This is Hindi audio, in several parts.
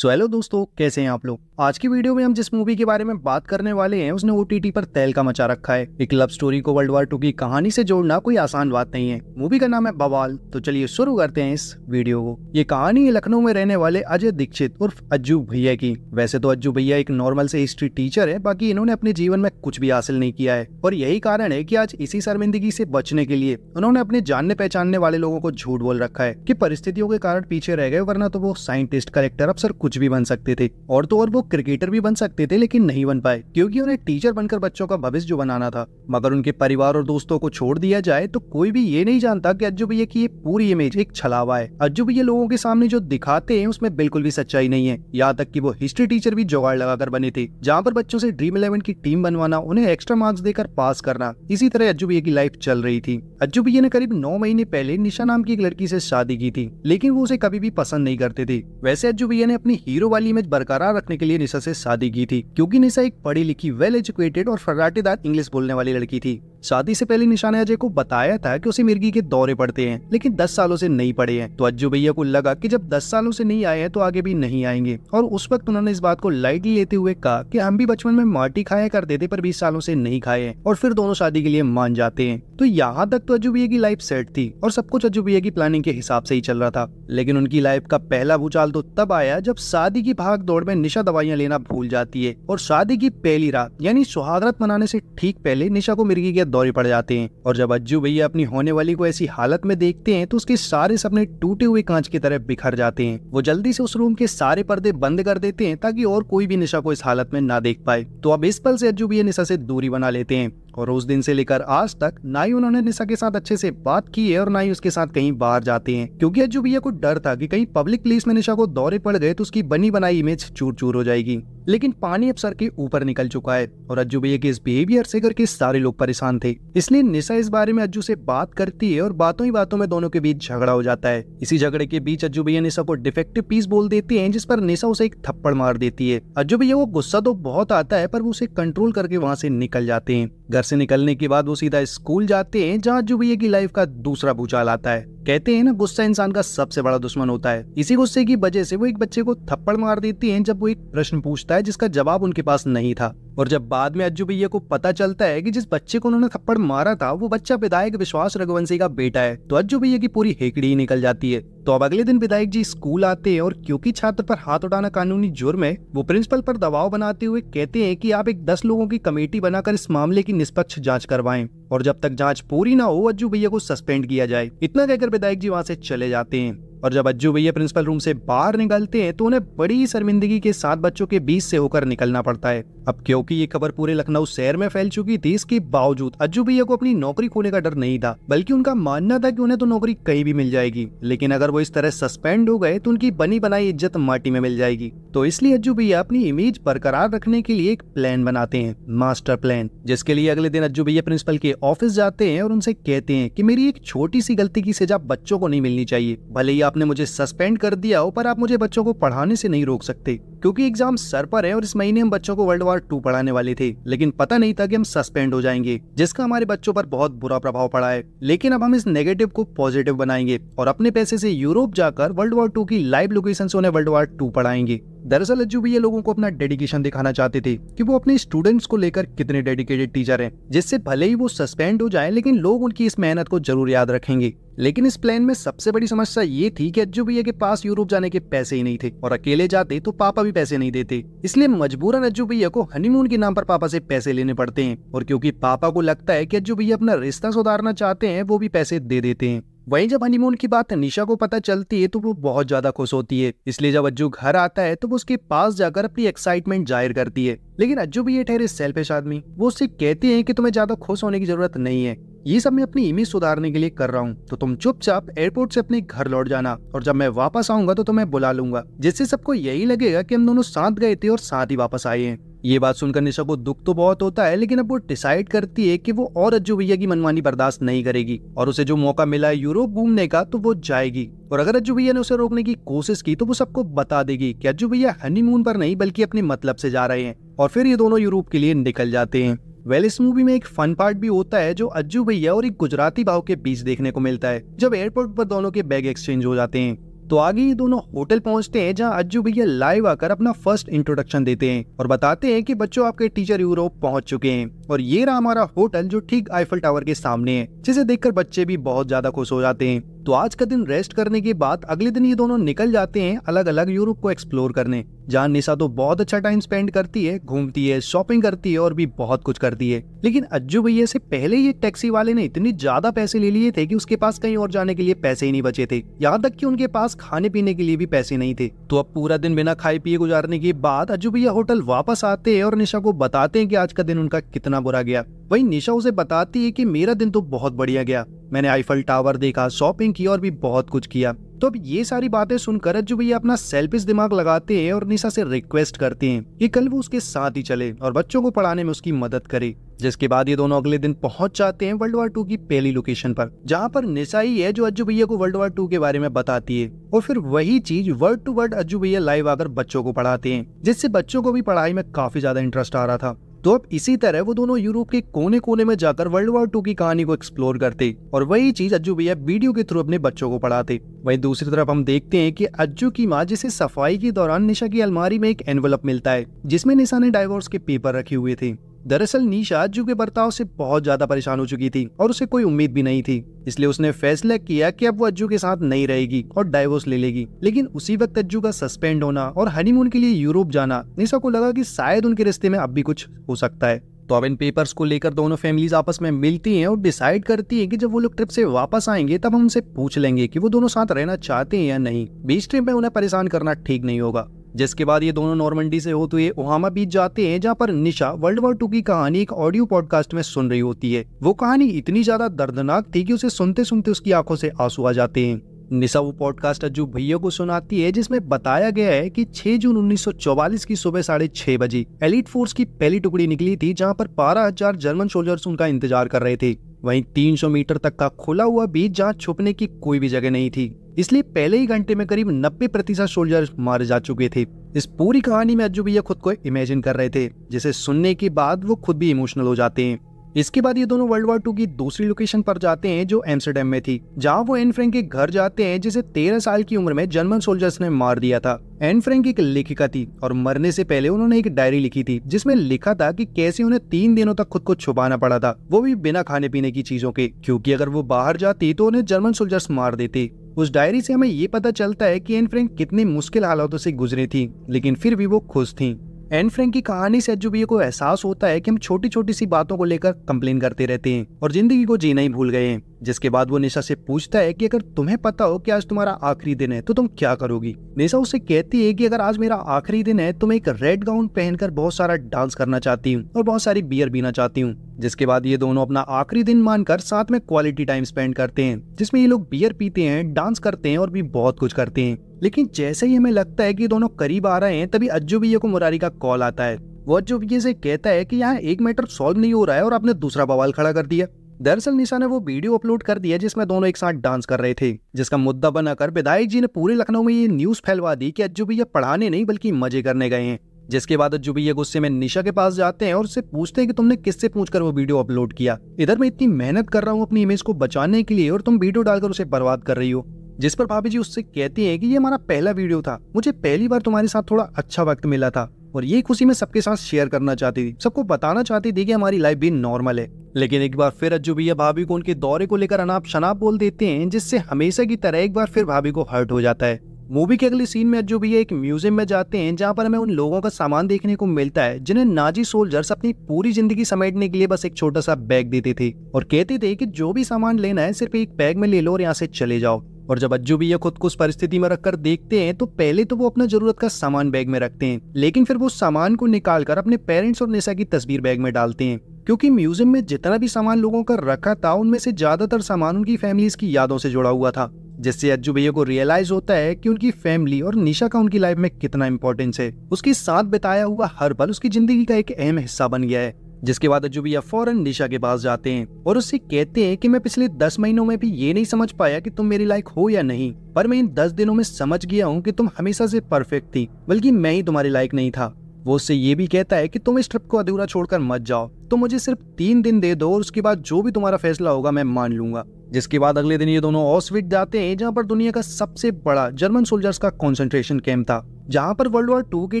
सो हेलो दोस्तों कैसे हैं आप लोग आज की वीडियो में हम जिस मूवी के बारे में बात करने वाले हैं उसने ओटीटी पर तैल का मचा रखा है एक लव स्टोरी को वर्ल्ड वार टू की कहानी से जोड़ना कोई आसान बात नहीं है मूवी का नाम है बवाल तो चलिए शुरू करते हैं इस वीडियो को ये कहानी है लखनऊ में रहने वाले अजय दीक्षित उर्फ अज्जू भैया की वैसे तो अज्जू भैया एक नॉर्मल से हिस्ट्री टीचर है बाकी इन्होंने अपने जीवन में कुछ भी हासिल नहीं किया है और यही कारण है की आज इसी शर्मिंदगी से बचने के लिए उन्होंने अपने जानने पहचानने वाले लोगों को झूठ बोल रखा है की परिस्थितियों के कारण पीछे रह गए वरना तो वो साइंटिस्ट कलेक्टर अफसर कुछ भी बन सकते थे और तो और वो क्रिकेटर भी बन सकते थे लेकिन नहीं बन पाए क्योंकि उन्हें टीचर बनकर बच्चों का भविष्य जो बनाना था मगर उनके परिवार और दोस्तों को छोड़ दिया जाए तो कोई भी ये नहीं जानता की अज्जू भैया की ये पूरी इमेज एक छलावा है अज्जू भैया लोगों के सामने जो दिखाते हैं उसमें बिल्कुल भी सच्चाई नहीं है यहाँ तक की वो हिस्ट्री टीचर भी जुगाड़ लगाकर बने थे जहाँ पर बच्चों से ड्रीम इलेवन की टीम बनवाना उन्हें एक्स्ट्रा मार्क्स देकर पास करना इसी तरह अज्जू भैया की लाइफ चल रही थी अज्जू भैया ने करीब नौ महीने पहले निशा नाम की एक लड़की से शादी की थी लेकिन वो उसे कभी भी पसंद नहीं करते थे वैसे अज्जू भैया ने अपनी अपनी हीरो वाली इमेज बरकरार रखने के लिए निशा से शादी की थी क्योंकि निशा एक पढ़ी लिखी वेल एजुकेटेड और फर्राटेदार इंग्लिश बोलने वाली लड़की थी शादी से पहले निशा ने अजय को बताया था कि उसे मिर्गी के दौरे पड़ते हैं लेकिन 10 सालों से नहीं पड़े हैं तो अज्जू भैया को लगा कि जब 10 सालों से नहीं आए हैं तो आगे भी नहीं आएंगे और उस वक्त उन्होंने इस बात को लाइटली लेते हुए कहा कि हम भी बचपन में माटी खाया करते थे पर बीस सालों से नहीं खाए और फिर दोनों शादी के लिए मान जाते हैं तो यहाँ तक तो अज्जू भैया की लाइफ सेट थी और सब कुछ अज्जू भैया की प्लानिंग के हिसाब से ही चल रहा था लेकिन उनकी लाइफ का पहला भूचाल तो तब आया जब शादी की भाग दौड़ में निशा दवाइयाँ लेना भूल जाती है और शादी की पहली रात यानी सुहागरात मनाने से ठीक पहले निशा को मिर्गी के दौरे पड़ जाते हैं और जब अज्जू भैया अपनी होने वाली को ऐसी हालत में देखते हैं तो उसके सारे सपने टूटे हुए कांच की तरह बिखर जाते हैं वो जल्दी से उस रूम के सारे पर्दे बंद कर देते हैं ताकि और कोई भी निशा को इस हालत में ना देख पाए तो अब इस पल से अज्जू भैया निशा से दूरी बना लेते हैं और उस दिन से लेकर आज तक ना ही उन्होंने निशा के साथ अच्छे से बात की है और ना ही उसके साथ कहीं बाहर जाते हैं क्योंकि अज्जू भैया को डर था कि कहीं पब्लिक प्लेस में निशा को दौरे पड़ गए तो उसकी बनी बनाई इमेज चूर चूर हो जाएगी लेकिन पानी अब सर के ऊपर निकल चुका है और अज्जू भैया के इस बिहेवियर से घर के सारे लोग परेशान थे इसलिए निशा इस बारे में अज्जू से बात करती है और बातों ही बातों में दोनों के बीच झगड़ा हो जाता है इसी झगड़े के बीच अज्जू भैया निशा को डिफेक्टिव पीस बोल देते हैं जिस पर निशा उसे एक थप्पड़ मार देती है अज्जू भैया को गुस्सा तो बहुत आता है पर वो उसे कंट्रोल करके वहाँ से निकल जाते हैं घर से निकलने के बाद वो सीधा स्कूल जाते हैं जहाँ जुबिये की लाइफ का दूसरा भूचाल आता है कहते हैं ना गुस्सा इंसान का सबसे बड़ा दुश्मन होता है इसी गुस्से की वजह से वो एक बच्चे को थप्पड़ मार देती है जब वो एक प्रश्न पूछता है जिसका जवाब उनके पास नहीं था और जब बाद में अज्जू भैया को पता चलता है कि जिस बच्चे को उन्होंने थप्पड़ मारा था वो बच्चा विधायक विश्वास रघुवंशी का बेटा है तो अज्जू भैया की पूरी हेकड़ी ही निकल जाती है तो अब अगले दिन विधायक जी स्कूल आते हैं और क्योंकि छात्र पर हाथ उठाना कानूनी जुर्म है वो प्रिंसिपल पर दबाव बनाते हुए कहते हैं कि आप एक दस लोगों की कमेटी बनाकर इस मामले की निष्पक्ष जांच करवाएं और जब तक जांच पूरी ना हो अज्जू भैया को सस्पेंड किया जाए इतना कहकर विधायक जी वहां से चले जाते हैं और जब अज्जू भैया प्रिंसिपल रूम से बाहर निकलते हैं तो उन्हें बड़ी शर्मिंदगी के साथ बच्चों के बीच से होकर निकलना पड़ता है अब क्योंकि ये खबर पूरे लखनऊ शहर में फैल चुकी थी इसके बावजूद अज्जू भैया को अपनी नौकरी खोने का डर नहीं था बल्कि उनका मानना था की उन्हें तो नौकरी कहीं भी मिल जाएगी लेकिन अगर वो इस तरह सस्पेंड हो गए तो उनकी बनी बनाई इज्जत माटी में मिल जाएगी तो इसलिए अज्जू भैया अपनी इमेज बरकरार रखने के लिए एक प्लान बनाते हैं मास्टर प्लान जिसके लिए अगले दिन अज्जू भैया प्रिंसिपल के ऑफिस जाते हैं और उनसे कहते हैं कि मेरी एक छोटी सी गलती की सजा बच्चों को नहीं मिलनी चाहिए भले ही आप आपने मुझे सस्पेंड कर दिया हो पर आप मुझे बच्चों को पढ़ाने से नहीं रोक सकते क्योंकि एग्जाम सर पर है और इस महीने हम बच्चों को वर्ल्ड वार टू पढ़ाने वाले थे लेकिन पता नहीं था कि हम सस्पेंड हो जाएंगे जिसका हमारे बच्चों पर बहुत बुरा प्रभाव पड़ा है लेकिन अब हम इस नेगेटिव को पॉजिटिव बनाएंगे और अपने पैसे से यूरोप जाकर वर्ल्ड वार टू की लाइव लोकेशन से उन्हें वर्ल्ड वार टू पढ़ाएंगे दरअसल अज्जू भैया लोगों को अपना डेडिकेशन दिखाना चाहते थे कि वो अपने स्टूडेंट्स को लेकर कितने डेडिकेटेड टीचर हैं जिससे भले ही वो सस्पेंड हो जाए लेकिन लोग उनकी इस मेहनत को जरूर याद रखेंगे लेकिन इस प्लान में सबसे बड़ी समस्या ये थी कि अज्जू भैया के पास यूरोप जाने के पैसे ही नहीं थे और अकेले जाते तो पापा भी पैसे नहीं देते इसलिए मजबूरन अज्जू भैया को हनीमून के नाम पर पापा से पैसे लेने पड़ते हैं और क्योंकि पापा को लगता है कि अज्जू भैया अपना रिश्ता सुधारना चाहते हैं वो भी पैसे दे देते हैं वहीं जब हनीमून की बात निशा को पता चलती है तो वो बहुत ज्यादा खुश होती है इसलिए जब अज्जू घर आता है तो वो उसके पास जाकर अपनी एक्साइटमेंट जाहिर करती है लेकिन अज्जू भी ये ठहरे सेल्फिश आदमी वो उससे कहते हैं कि तुम्हें ज्यादा खुश होने की जरूरत नहीं है ये सब मैं अपनी इमेज सुधारने के लिए कर रहा हूँ तो तुम चुपचाप एयरपोर्ट से अपने घर लौट जाना और जब मैं वापस आऊंगा तो तुम्हें बुला लूंगा जिससे सबको यही लगेगा कि हम दोनों साथ गए थे और साथ ही वापस आए हैं ये बात सुनकर निशा को दुख तो बहुत होता है लेकिन अब वो डिसाइड करती है कि वो और अज्जू भैया की मनमानी बर्दाश्त नहीं करेगी और उसे जो मौका मिला है यूरोप घूमने का तो वो जाएगी और अगर अज्जू भैया ने उसे रोकने की कोशिश की तो वो सबको बता देगी कि अज्जू भैया हनीमून पर नहीं बल्कि अपने मतलब से जा रहे हैं और फिर ये दोनों यूरोप के लिए निकल जाते हैं वेल इस मूवी में एक फन पार्ट भी होता है जो अज्जू भैया और एक गुजराती भाव के बीच देखने को मिलता है जब एयरपोर्ट पर दोनों के बैग एक्सचेंज हो जाते हैं तो आगे ये दोनों होटल पहुंचते हैं जहां अज्जू भैया लाइव आकर अपना फर्स्ट इंट्रोडक्शन देते हैं और बताते हैं कि बच्चों आपके टीचर यूरोप पहुंच चुके हैं और ये रहा हमारा होटल जो ठीक आईफल टावर के सामने है जिसे देखकर बच्चे भी बहुत ज्यादा खुश हो जाते हैं तो आज का दिन रेस्ट करने के बाद अगले दिन ये दोनों निकल जाते हैं अलग अलग यूरोप को एक्सप्लोर करने जहाँ निशा तो बहुत अच्छा टाइम स्पेंड करती है घूमती है शॉपिंग करती है और भी बहुत कुछ करती है लेकिन अज्जू भैया से पहले ये टैक्सी वाले ने इतनी ज्यादा पैसे ले लिए थे कि उसके पास कहीं और जाने के लिए पैसे ही नहीं बचे थे यहाँ तक कि उनके पास खाने पीने के लिए भी पैसे नहीं थे तो अब पूरा दिन बिना खाए पिए गुजारने के बाद अज्जू भैया होटल वापस आते हैं और निशा को बताते हैं कि आज का दिन उनका कितना बुरा गया वही निशा उसे बताती है कि मेरा दिन तो बहुत बढ़िया गया मैंने आईफल टावर देखा शॉपिंग की और भी बहुत कुछ किया तो अब ये सारी बातें सुनकर अज्जू भैया अपना सेल्फिश दिमाग लगाते हैं और निशा से रिक्वेस्ट करते हैं कि कल वो उसके साथ ही चले और बच्चों को पढ़ाने में उसकी मदद करे जिसके बाद ये दोनों अगले दिन पहुंच जाते हैं वर्ल्ड वार टू की पहली लोकेशन पर जहां पर निशा ही है जो अज्जू भैया को वर्ल्ड वार टू के बारे में बताती है और फिर वही चीज वर्ड टू वर्ड अज्जू भैया लाइव आकर बच्चों को पढ़ाते हैं जिससे बच्चों को भी पढ़ाई में काफी ज्यादा इंटरेस्ट आ रहा था तो अब इसी तरह वो दोनों यूरोप के कोने कोने में जाकर वर्ल्ड वॉर टू की कहानी को एक्सप्लोर करते और वही चीज अज्जू भैया वीडियो के थ्रू अपने बच्चों को पढ़ाते वहीं दूसरी तरफ हम देखते हैं कि अज्जू की माँ जिसे सफाई के दौरान निशा की अलमारी में एक एनवलप मिलता है जिसमें निशा ने डाइवोर्स के पेपर रखे हुए थे दरअसल नीशा अज्जू के बर्ताव से बहुत ज्यादा परेशान हो चुकी थी और उसे कोई उम्मीद भी नहीं थी इसलिए उसने फैसला किया कि अब वो अज्जू के साथ नहीं रहेगी और डाइवोर्स ले लेगी लेकिन उसी वक्त अज्जू का सस्पेंड होना और हनीमून के लिए यूरोप जाना निशा को लगा की शायद उनके रिश्ते में अब भी कुछ हो सकता है तो अब इन पेपर्स को लेकर दोनों फैमिलीज आपस में मिलती हैं और डिसाइड करती हैं कि जब वो लोग ट्रिप से वापस आएंगे तब हम उनसे पूछ लेंगे कि वो दोनों साथ रहना चाहते हैं या नहीं बीच ट्रिप में उन्हें परेशान करना ठीक नहीं होगा जिसके बाद ये दोनों नॉर्मंडी से होते हुए ओहामा बीच जाते हैं जहाँ पर निशा वर्ल्ड वॉर टू की कहानी एक ऑडियो पॉडकास्ट में सुन रही होती है वो कहानी इतनी ज्यादा दर्दनाक थी कि उसे सुनते सुनते उसकी आंखों से आंसू आ जाते हैं निशा वो पॉडकास्ट अज्जू भैया को सुनाती है जिसमें बताया गया है कि 6 जून 1944 की सुबह साढ़े छह बजे एलिट फोर्स की पहली टुकड़ी निकली थी जहां पर 12,000 जर्मन सोल्जर्स उनका इंतजार कर रहे थे वहीं 300 मीटर तक का खुला हुआ बीच जहां छुपने की कोई भी जगह नहीं थी इसलिए पहले ही घंटे में करीब नब्बे प्रतिशत सोल्जर मारे जा चुके थे इस पूरी कहानी में अज्जू भैया खुद को इमेजिन कर रहे थे जिसे सुनने के बाद वो खुद भी इमोशनल हो जाते हैं इसके बाद ये दोनों वर्ल्ड वॉर टू की दूसरी लोकेशन पर जाते हैं जो एम्स्टरडेम में थी जहाँ वो एन फ्रेंक के घर जाते हैं जिसे तेरह साल की उम्र में जर्मन सोल्जर्स ने मार दिया था एन फ्रेंक एक लेखिका थी और मरने से पहले उन्होंने एक डायरी लिखी थी जिसमें लिखा था कि कैसे उन्हें तीन दिनों तक खुद को छुपाना पड़ा था वो भी बिना खाने पीने की चीजों के क्योंकि अगर वो बाहर जाती तो उन्हें जर्मन सोल्जर्स मार देते उस डायरी से हमें ये पता चलता है कि एन फ्रेंक कितनी मुश्किल हालातों से गुजरी थी लेकिन फिर भी वो खुश थी एन फ्रेंक की कहानी से अजुबी को एहसास होता है कि हम छोटी छोटी सी बातों को लेकर कंप्लेन करते रहते हैं और जिंदगी को जीना ही भूल गए हैं जिसके बाद वो निशा से पूछता है कि अगर तुम्हें पता हो कि आज तुम्हारा आखिरी दिन है तो तुम क्या करोगी निशा उसे कहती है कि अगर आज मेरा आखिरी दिन है तो मैं एक रेड गाउन पहनकर बहुत सारा डांस करना चाहती हूँ और बहुत सारी बियर पीना चाहती हूँ जिसके बाद ये दोनों अपना आखिरी दिन मानकर साथ में क्वालिटी टाइम स्पेंड करते हैं जिसमें ये लोग बियर पीते हैं डांस करते हैं और भी बहुत कुछ करते हैं लेकिन जैसे ही हमें लगता है कि दोनों करीब आ रहे हैं तभी अज्जू भैया को मुरारी का कॉल आता है वो अज्जू भैया से कहता है कि यहाँ एक मैटर सॉल्व नहीं हो रहा है और आपने दूसरा बवाल खड़ा कर दिया दरअसल निशा ने वो वीडियो अपलोड कर दिया जिसमें दोनों एक साथ डांस कर रहे थे जिसका मुद्दा बनाकर विधायक जी ने पूरे लखनऊ में ये न्यूज फैलवा दी कि अज्जू भैया पढ़ाने नहीं बल्कि मजे करने गए हैं जिसके बाद अज्जू भैया गुस्से में निशा के पास जाते हैं और उससे पूछते हैं कि तुमने किससे पूछकर वो वीडियो अपलोड किया इधर मैं इतनी मेहनत कर रहा हूँ अपनी इमेज को बचाने के लिए और तुम वीडियो डालकर उसे बर्बाद कर रही हो जिस पर भाभी जी उससे कहती है कि ये हमारा पहला वीडियो था मुझे पहली बार तुम्हारे साथ थोड़ा अच्छा वक्त मिला था और ये खुशी मैं सबके साथ शेयर करना चाहती थी सबको बताना चाहती थी कि हमारी लाइफ भी नॉर्मल है लेकिन एक बार फिर अज्जू भैया भाभी को उनके दौरे को लेकर अनाप शनाप बोल देते हैं जिससे हमेशा की तरह एक बार फिर भाभी को हर्ट हो जाता है मूवी के अगले सीन में अज्जू भैया एक म्यूजियम में जाते हैं जहाँ पर हमें उन लोगों का सामान देखने को मिलता है जिन्हें नाजी सोल्जर्स अपनी पूरी जिंदगी समेटने के लिए बस एक छोटा सा बैग देते थे और कहते थे कि जो भी सामान लेना है सिर्फ एक बैग में ले लो और यहाँ से चले जाओ और जब अज्जू भी ये खुद को उस परिस्थिति में रखकर देखते हैं तो पहले तो वो अपना जरूरत का सामान बैग में रखते हैं लेकिन फिर वो सामान को निकाल कर अपने पेरेंट्स और निशा की तस्वीर बैग में डालते हैं क्योंकि म्यूजियम में जितना भी सामान लोगों का रखा था उनमें से ज्यादातर सामान उनकी फैमिलीज की यादों से जुड़ा हुआ था जिससे अज्जू भैया को रियलाइज होता है कि उनकी फैमिली और निशा का उनकी लाइफ में कितना इंपॉर्टेंस है उसके साथ बिताया हुआ हर पल उसकी जिंदगी का एक अहम हिस्सा बन गया है जिसके बाद अजू भैया फौरन निशा के पास जाते हैं और उससे कहते हैं कि मैं पिछले दस महीनों में भी ये नहीं समझ पाया कि तुम मेरे लायक हो या नहीं पर मैं इन दस दिनों में समझ गया हूँ कि तुम हमेशा से परफेक्ट थी बल्कि मैं ही तुम्हारे लायक नहीं था वो उससे ये भी कहता है कि तुम इस ट्रिप को अधूरा छोड़कर मत जाओ तुम मुझे सिर्फ तीन दिन दे दो और उसके बाद जो भी तुम्हारा फैसला होगा मैं मान लूंगा जिसके बाद अगले दिन ये दोनों ऑस्विट जाते हैं जहाँ पर दुनिया का सबसे बड़ा जर्मन सोल्जर्स का कॉन्सेंट्रेशन कैंप था जहाँ पर वर्ल्ड वॉर टू के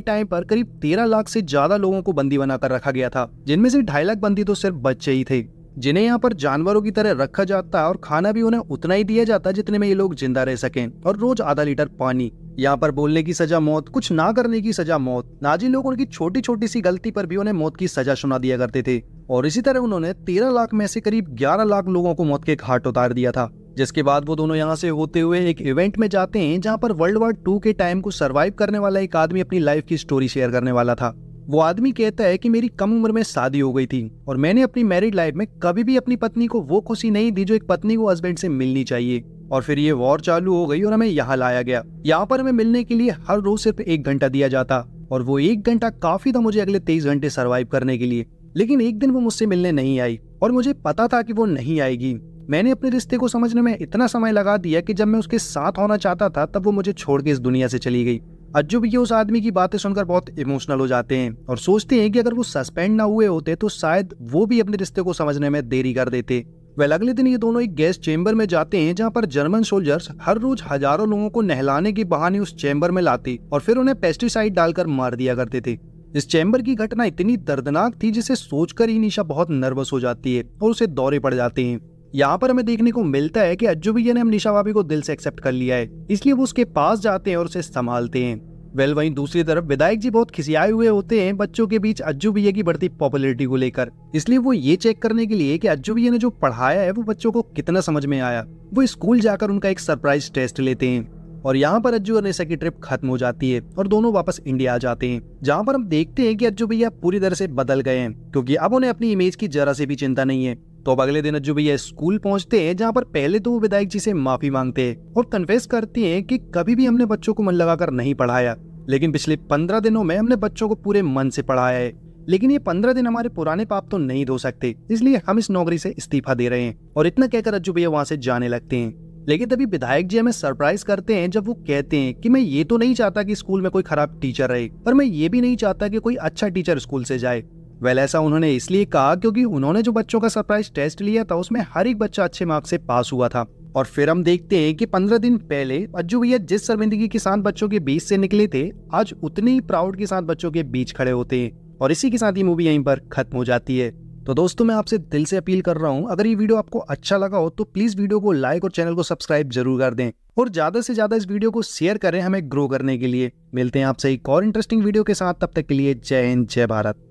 टाइम पर करीब तेरह लाख से ज्यादा लोगों को बंदी बनाकर रखा गया था जिनमें से ढाई लाख बंदी तो सिर्फ बच्चे ही थे जिन्हें यहाँ पर जानवरों की तरह रखा जाता और खाना भी उन्हें उतना ही दिया जाता जितने में ये लोग जिंदा रह सकें और रोज आधा लीटर पानी यहाँ पर बोलने की सजा मौत कुछ ना करने की सजा मौत नाजी लोग उनकी छोटी छोटी सी गलती पर भी उन्हें मौत की सजा सुना दिया करते थे और इसी तरह उन्होंने तेरह लाख में से करीब ग्यारह लाख लोगों को मौत के घाट उतार दिया था जिसके बाद वो दोनों यहाँ से होते हुए एक इवेंट में जाते हैं जहाँ पर वर्ल्ड वार टू के टाइम को सर्वाइव करने वाला एक आदमी अपनी लाइफ की स्टोरी शेयर करने वाला था वो आदमी कहता है कि मेरी कम उम्र में शादी हो गई थी और मैंने अपनी मैरिड लाइफ में कभी भी अपनी पत्नी को वो खुशी नहीं दी जो एक पत्नी को हस्बैंड से मिलनी चाहिए और फिर ये वॉर चालू हो गई और हमें यहाँ लाया गया यहाँ पर हमें मिलने के लिए हर रोज सिर्फ एक घंटा दिया जाता और वो एक घंटा काफी था मुझे अगले तेईस घंटे सर्वाइव करने के लिए लेकिन एक दिन वो मुझसे मिलने नहीं आई और मुझे पता था कि वो नहीं आएगी मैंने अपने रिश्ते को समझने में इतना समय लगा दिया कि जब मैं उसके साथ होना चाहता था तब वो मुझे छोड़ के इस दुनिया से चली गई अज्जू भी उस आदमी की बातें सुनकर बहुत इमोशनल हो जाते हैं और सोचते हैं कि अगर वो सस्पेंड ना हुए होते तो शायद वो भी अपने रिश्ते को समझने में देरी कर देते वेल अगले दिन ये दोनों एक गैस चैम्बर में जाते हैं जहाँ पर जर्मन सोल्जर्स हर रोज हजारों लोगों को नहलाने के बहाने उस चैम्बर में लाते और फिर उन्हें पेस्टिसाइड डालकर मार दिया करते थे इस चैम्बर की घटना इतनी दर्दनाक थी जिसे सोचकर ही निशा बहुत नर्वस हो जाती है और उसे दौरे पड़ जाते हैं यहाँ पर हमें देखने को मिलता है कि अज्जू भैया ने हम निशा भाभी को दिल से एक्सेप्ट कर लिया है इसलिए वो उसके पास जाते हैं और उसे संभालते हैं वेल वहीं दूसरी तरफ विधायक जी बहुत खिसियाए हुए होते हैं बच्चों के बीच अज्जू भैया की बढ़ती पॉपुलैरिटी को लेकर इसलिए वो ये चेक करने के लिए कि अज्जू भैया ने जो पढ़ाया है वो बच्चों को कितना समझ में आया वो स्कूल जाकर उनका एक सरप्राइज टेस्ट लेते हैं और यहाँ पर अज्जू और निशा की ट्रिप खत्म हो जाती है और दोनों वापस इंडिया आ जाते हैं जहाँ पर हम देखते हैं कि अज्जू भैया पूरी तरह से बदल गए हैं क्योंकि अब उन्हें अपनी इमेज की जरा से भी चिंता नहीं है तो अब अगले दिन अज्जू भैया स्कूल पहुंचते हैं जहां पर पहले तो वो विधायक जी से माफी मांगते हैं और कन्फेस करते हैं कि कभी भी हमने बच्चों को मन लगाकर नहीं पढ़ाया लेकिन पिछले पंद्रह दिनों में हमने बच्चों को पूरे मन से पढ़ाया है लेकिन ये पंद्रह दिन हमारे पुराने पाप तो नहीं धो सकते इसलिए हम इस नौकरी से इस्तीफा दे रहे हैं और इतना कहकर अज्जू भैया वहाँ से जाने लगते हैं लेकिन तभी विधायक जी हमें सरप्राइज करते हैं जब वो कहते हैं कि मैं ये तो नहीं चाहता कि स्कूल में कोई खराब टीचर रहे पर मैं ये भी नहीं चाहता कि कोई अच्छा टीचर स्कूल से जाए वेल ऐसा उन्होंने इसलिए कहा क्योंकि उन्होंने जो बच्चों का सरप्राइज टेस्ट लिया था उसमें हर एक बच्चा अच्छे मार्क्स से पास हुआ था और फिर हम देखते हैं कि पंद्रह दिन पहले अज्जू भैया जिस शर्मिंदगी के साथ बच्चों के बीच से निकले थे आज उतने ही प्राउड के साथ बच्चों के बीच खड़े होते हैं और इसी के साथ ये मूवी यहीं पर खत्म हो जाती है तो दोस्तों मैं आपसे दिल से अपील कर रहा हूँ अगर ये वीडियो आपको अच्छा लगा हो तो प्लीज़ वीडियो को लाइक और चैनल को सब्सक्राइब जरूर कर दें और ज़्यादा से ज़्यादा इस वीडियो को शेयर करें हमें ग्रो करने के लिए मिलते हैं आपसे एक और इंटरेस्टिंग वीडियो के साथ तब तक के लिए जय हिंद जय भारत